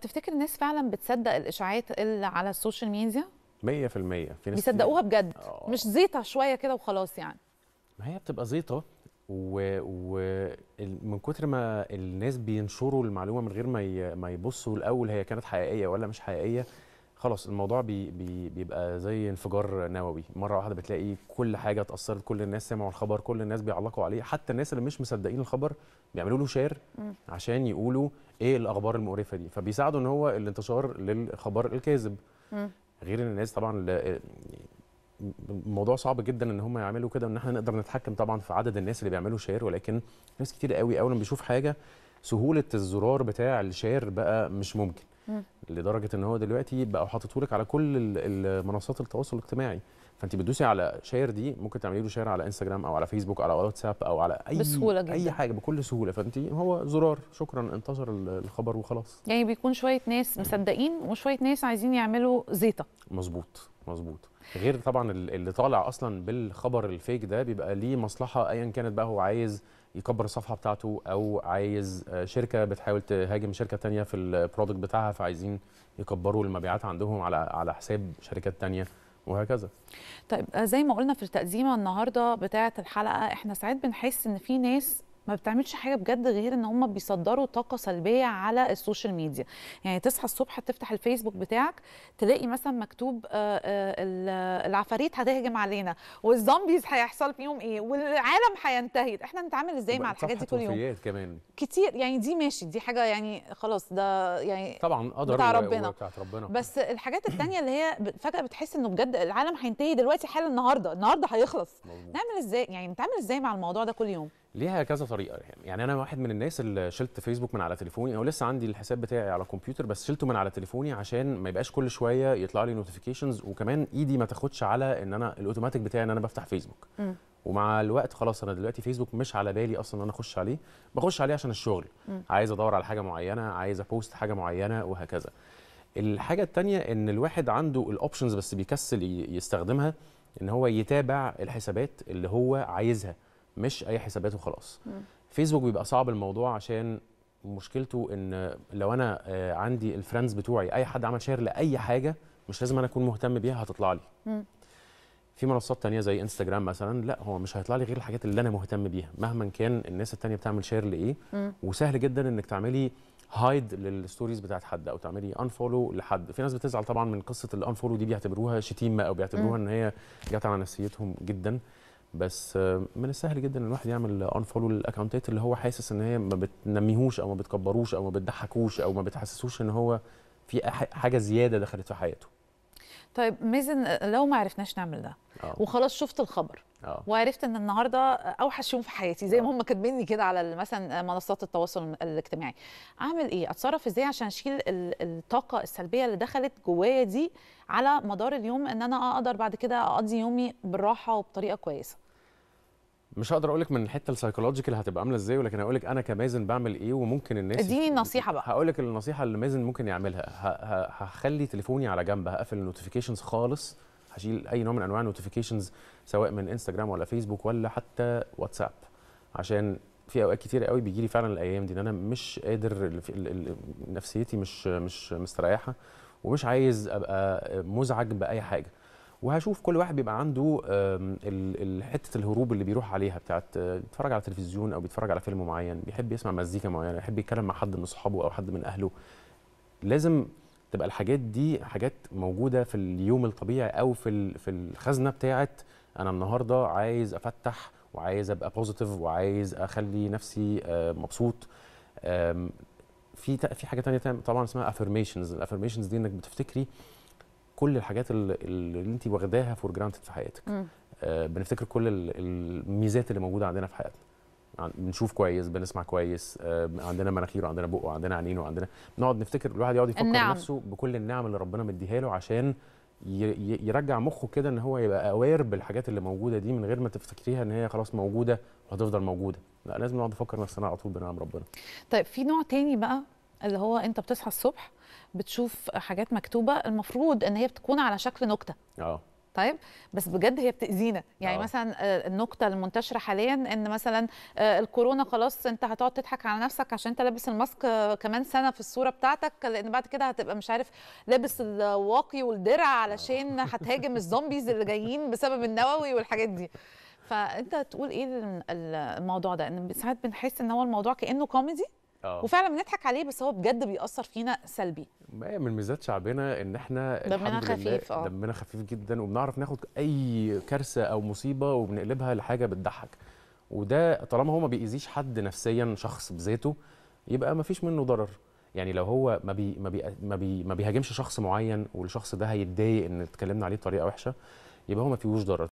تفتكر الناس فعلا بتصدق الاشاعات اللي على السوشيال ميديا 100% في ناس بيصدقوها بجد أوه. مش زيطه شويه كده وخلاص يعني ما هي بتبقى زيطه ومن و... كتر ما الناس بينشروا المعلومه من غير ما ي... ما يبصوا الاول هي كانت حقيقيه ولا مش حقيقيه خلاص الموضوع بي بي بيبقى زي انفجار نووي مره واحده بتلاقي كل حاجه اتاثرت كل الناس سمعوا الخبر كل الناس بيعلقوا عليه حتى الناس اللي مش مصدقين الخبر بيعملوا له شير عشان يقولوا ايه الاخبار المقرفه دي فبيساعدوا ان هو الانتشار للخبر الكاذب غير ان الناس طبعا الموضوع صعب جدا ان هم يعملوا كده وان احنا نقدر نتحكم طبعا في عدد الناس اللي بيعملوا شير ولكن ناس كتير قوي اول ما بيشوف حاجه سهوله الزرار بتاع الشير بقى مش ممكن لدرجه ان هو دلوقتي بقوا حاططهولك على كل المنصات التواصل الاجتماعي فانت بتدوسي على شير دي ممكن تعملي له شير على انستجرام او على فيسبوك او على واتساب او على اي بسهولة جدا. اي حاجه بكل سهوله فانت هو زرار شكرا انتشر الخبر وخلاص يعني بيكون شويه ناس مصدقين وشويه ناس عايزين يعملوا زيطه مظبوط مظبوط غير طبعا اللي طالع اصلا بالخبر الفيك ده بيبقى ليه مصلحه ايا كانت بقى هو عايز يكبر الصفحه بتاعته او عايز آه، شركه بتحاول تهاجم شركه تانية في البرودكت بتاعها فعايزين يكبروا المبيعات عندهم على على حساب شركات تانية وهكذا طيب آه، زي ما قلنا في التقديمه النهارده بتاعه الحلقه احنا ساعات بنحس ان في ناس ما بتعملش حاجه بجد غير ان هم بيصدروا طاقه سلبيه على السوشيال ميديا يعني تصحى الصبح تفتح الفيسبوك بتاعك تلاقي مثلا مكتوب آه، آه، العفاريت هتهجم علينا والزومبيز هيحصل فيهم ايه والعالم هينتهي احنا نتعامل ازاي مع الحاجات دي كل يوم كمان كتير يعني دي ماشي دي حاجه يعني خلاص ده يعني طبعا قدر بتاع ربنا. ربنا بس الحاجات التانية اللي هي فجاه بتحس انه بجد العالم هينتهي دلوقتي حالا النهارده النهارده هيخلص نعمل ازاي يعني نتعامل ازاي مع الموضوع ده كل يوم ليها كذا طريقه يعني, يعني انا واحد من الناس اللي شلت فيسبوك من على تليفوني او لسه عندي الحساب بتاعي على الكمبيوتر بس شلته من على تليفوني عشان ما يبقاش كل شويه يطلع لي نوتيفيكيشنز وكمان ايدي ما تاخدش على ان انا الاوتوماتيك بتاعي ان انا بفتح فيسبوك ومع الوقت خلاص انا دلوقتي فيسبوك مش على بالي اصلا ان انا اخش عليه بخش عليه عشان الشغل م. عايز ادور على حاجه معينه عايز ابوست حاجه معينه وهكذا الحاجه الثانيه ان الواحد عنده الاوبشنز بس بيكسل يستخدمها ان هو يتابع الحسابات اللي هو عايزها مش اي حسابات وخلاص فيسبوك بيبقى صعب الموضوع عشان مشكلته ان لو انا آه، عندي الفرنس بتوعي اي حد عمل شير لاي حاجه مش لازم انا اكون مهتم بيها هتطلع لي في منصات تانية زي انستجرام مثلا لا هو مش هيطلع لي غير الحاجات اللي انا مهتم بيها مهما كان الناس التانية بتعمل شير لايه وسهل جدا انك تعملي هايد للستوريز بتاعت حد او تعملي انفولو لحد في ناس بتزعل طبعا من قصه الانفولو دي بيعتبروها شتيمه او بيعتبروها مم. ان هي جت على نفسيتهم جدا بس آه، من السهل جدا ان الواحد يعمل ان فولو للاكونتات اللي هو حاسس ان هي ما بتنميهوش او ما بتكبروش او ما بتضحكوش او ما بتحسسوش ان هو في حاجه زياده دخلت في حياته طيب مازن لو ما عرفناش نعمل ده أوه. وخلاص شفت الخبر أوه. وعرفت ان النهارده اوحش يوم في حياتي زي ما آه. هم كاتبيني كده على مثلا منصات التواصل الاجتماعي اعمل ايه اتصرف ازاي عشان اشيل الطاقه السلبيه اللي دخلت جوايا دي على مدار اليوم ان انا اقدر بعد كده اقضي يومي بالراحه وبطريقه كويسه مش هقدر اقول لك من الحته السايكولوجيكال هتبقى عامله ازاي ولكن هقول لك انا كمازن بعمل ايه وممكن الناس اديني النصيحه بقى هقول لك النصيحه اللي مازن ممكن يعملها هخلي تليفوني على جنب هقفل النوتيفيكيشنز خالص هشيل اي نوع من انواع النوتيفيكيشنز سواء من انستجرام ولا فيسبوك ولا حتى واتساب عشان في اوقات كتير قوي بيجي لي فعلا الايام دي ان انا مش قادر نفسيتي مش مش مستريحه ومش عايز ابقى مزعج باي حاجه وهشوف كل واحد بيبقى عنده حته الهروب اللي بيروح عليها بتاعت بيتفرج على تلفزيون او بيتفرج على فيلم معين بيحب يسمع مزيكا معينه بيحب يتكلم مع حد من اصحابه او حد من اهله لازم تبقى الحاجات دي حاجات موجوده في اليوم الطبيعي او في في الخزنه بتاعه انا النهارده عايز افتح وعايز ابقى بوزيتيف وعايز اخلي نفسي آه، مبسوط في في حاجه تانية طبعا اسمها افرميشنز الافرميشنز دي انك بتفتكري كل الحاجات اللي انت واخداها فور جرانتد في حياتك آه، بنفتكر كل الميزات اللي موجوده عندنا في حياتنا بنشوف كويس بنسمع كويس آه، عندنا مناخير وعندنا بق وعندنا عينين وعندنا بنقعد نفتكر الواحد يقعد يفكر النعم. نفسه بكل النعم اللي ربنا مديها له عشان يرجع مخه كده ان هو يبقى اوير بالحاجات اللي موجوده دي من غير ما تفتكريها ان هي خلاص موجوده وهتفضل موجوده لا لازم نقعد نفكر نفسنا على طول بنعم ربنا طيب في نوع تاني بقى اللي هو انت بتصحى الصبح بتشوف حاجات مكتوبه المفروض ان هي بتكون على شكل نكته اه طيب بس بجد هي بتاذينا يعني أوه. مثلا آه، النقطه المنتشره حاليا ان مثلا آه، الكورونا خلاص انت هتقعد تضحك على نفسك عشان انت لابس الماسك آه، كمان سنه في الصوره بتاعتك لان بعد كده هتبقى مش عارف لابس الواقي والدرع علشان هتهاجم الزومبيز اللي جايين بسبب النووي والحاجات دي فانت تقول ايه الموضوع ده ان ساعات بنحس ان هو الموضوع كانه كوميدي أوه. وفعلا بنضحك عليه بس هو بجد بيأثر فينا سلبي ما من ميزات شعبنا ان احنا دمنا خفيف اه دمنا خفيف جدا وبنعرف ناخد اي كارثه او مصيبه وبنقلبها لحاجه بتضحك وده طالما هو ما بيأذيش حد نفسيا شخص بذاته يبقى ما فيش منه ضرر يعني لو هو ما بي ما بي ما, بي ما بيهاجمش شخص معين والشخص ده هيتضايق ان اتكلمنا عليه بطريقه وحشه يبقى هو ما فيهوش ضرر